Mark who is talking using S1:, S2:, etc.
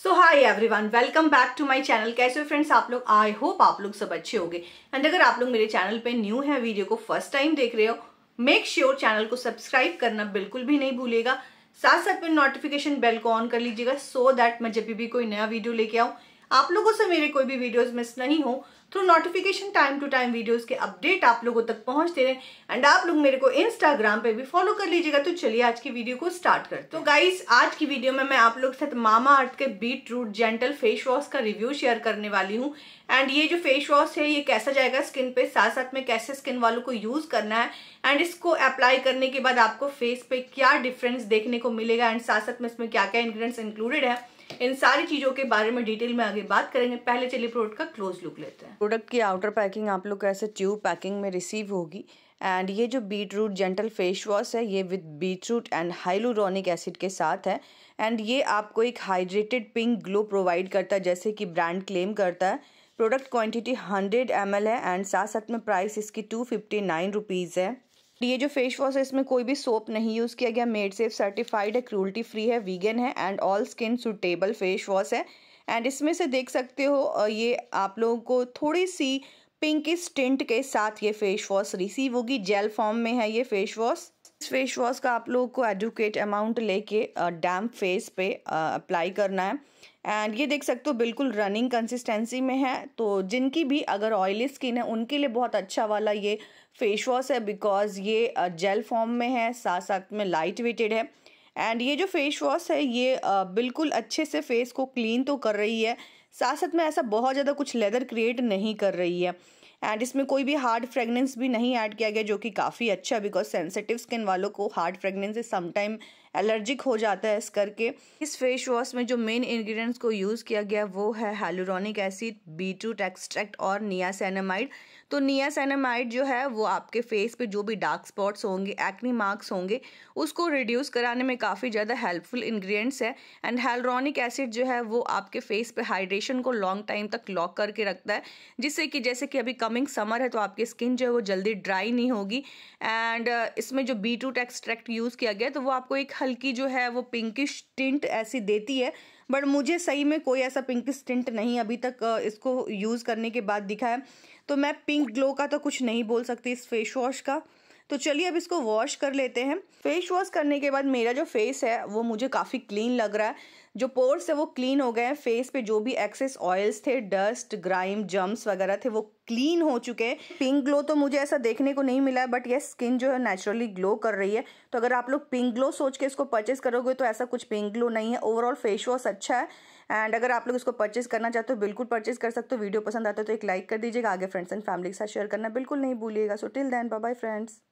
S1: so everyone welcome back to my channel कैसे हो friends आप लोग आई होप आप लोग सब अच्छे गए एंड अगर आप लोग मेरे चैनल पे न्यू है वीडियो को फर्स्ट टाइम देख रहे हो मेक श्योर चैनल को सब्सक्राइब करना बिल्कुल भी नहीं भूलेगा साथ साथ में नोटिफिकेशन बेल को ऑन कर लीजिएगा सो so दैट मैं जब भी कोई नया वीडियो लेके आऊँ आप लोगों से मेरे कोई भी वीडियोज मिस नहीं हो through notification time to time videos के अपडेट आप लोगों तक पहुंचते रहे एंड आप लोग मेरे को इंस्टाग्राम पे भी फॉलो कर लीजिएगा तो चलिए आज की वीडियो को स्टार्ट करते तो गाइज आज की वीडियो में मैं आप लोग के साथ मामा अर्थ के beetroot gentle face wash का रिव्यू शेयर करने वाली हूँ एंड ये जो फेस वॉश है ये कैसा जाएगा स्किन पे साथ साथ में कैसे स्किन वालों को यूज करना है एंड इसको अप्लाई करने के बाद आपको फेस पे क्या डिफरेंस देखने को मिलेगा एंड साथ साथ में इसमें क्या क्या इंग्रीडियंट्स इंक्लूडेड है इन सारी चीजों के बारे में डिटेल में आगे बात करेंगे पहले चलिए प्रोडक्ट का क्लोज लुक लेते हैं प्रोडक्ट की आउटर पैकिंग आप लोग कैसे ऐसे ट्यूब पैकिंग में रिसीव होगी एंड ये जो beetroot gentle face wash है ये with beetroot and hyaluronic acid के साथ है एंड ये आपको एक हाइड्रेटेड पिंक ग्लो प्रोवाइड करता है जैसे कि ब्रांड क्लेम करता है प्रोडक्ट क्वांटिटी 100 एम है एंड साथ साथ में प्राइस इसकी टू फिफ्टी नाइन रुपीज़ है ये जो फेस वॉश है इसमें कोई भी सोप नहीं यूज़ किया गया मेड सेफ सर्टिफाइड है क्रूल्टी फ्री है वीगन है and all skin suitable face wash है एंड इसमें से देख सकते हो ये आप लोगों को थोड़ी सी पिंकिश स्टिंट के साथ ये फेस वॉश रिसीव होगी जेल फॉर्म में है ये फेस वॉश इस फेस वॉश का आप लोगों को एडुकेट अमाउंट लेके डैम फेस पे अप्लाई करना है एंड ये देख सकते हो बिल्कुल रनिंग कंसिस्टेंसी में है तो जिनकी भी अगर ऑयली स्किन है उनके लिए बहुत अच्छा वाला ये फेस वॉश है बिकॉज ये जेल फॉर्म में है साथ साथ में लाइट वेटेड है एंड ये जो फेस वॉश है ये बिल्कुल अच्छे से फेस को क्लीन तो कर रही है साथ साथ में ऐसा बहुत ज़्यादा कुछ लेदर क्रिएट नहीं कर रही है एंड इसमें कोई भी हार्ड फ्रेगनेंस भी नहीं ऐड किया गया जो कि काफ़ी अच्छा बिकॉज सेंसिटिव स्किन वालों को हार्ड फ्रेगनेंस समटाइम एलर्जिक हो जाता है इस करके इस फेस वॉश में जो मेन इंग्रेडिएंट्स को यूज़ किया गया वो है हेलोरॉनिक एसिड टू एक्सट्रैक्ट और नियासेनामाइड तो नियासैनामाइड जो है वो आपके फेस पे जो भी डार्क स्पॉट्स होंगे एक्नी मार्क्स होंगे उसको रिड्यूस कराने में काफ़ी ज़्यादा हेल्पफुल इंग्रेडिएंट्स है एंड हेलोरॉनिक एसिड जो है वो आपके फेस पे हाइड्रेशन को लॉन्ग टाइम तक लॉक करके रखता है जिससे कि जैसे कि अभी कमिंग समर है तो आपकी स्किन जो है वो जल्दी ड्राई नहीं होगी एंड uh, इसमें जो टू टेक्सट्रैक्ट यूज़ किया गया तो वो आपको एक हल्की जो है वो पिंकिश टिंट ऐसी देती है बट मुझे सही में कोई ऐसा पिंकिश टिंट नहीं अभी तक इसको यूज़ करने के बाद दिखा है तो मैं पिंक ग्लो का तो कुछ नहीं बोल सकती इस फेस वॉश का तो चलिए अब इसको वॉश कर लेते हैं फेस वॉश करने के बाद मेरा जो फेस है वो मुझे काफ़ी क्लीन लग रहा है जो पोर्स है वो क्लीन हो गए हैं फेस पे जो भी एक्सेस ऑयल्स थे डस्ट ग्राइम जम्स वगैरह थे वो क्लीन हो चुके हैं पिंक ग्लो तो मुझे ऐसा देखने को नहीं मिला है बट ये स्किन जो है नेचुरली ग्लो कर रही है तो अगर आप लोग पिंक ग्लो सोच के इसको परचेस करोगे तो ऐसा कुछ पिंक ग्लो नहीं है ओवरऑल फेस वॉश अच्छा है एंड अगर आप लोग इसको परचेस करना चाहते हो बिल्कुल परचेस कर सकते हो वीडियो पसंद आता है तो एक लाइक कर दीजिएगा आगे फ्रेंड्स एंड फैमिली के साथ शेयर करना बिल्कुल नहीं भूलिएगा so till then bye friends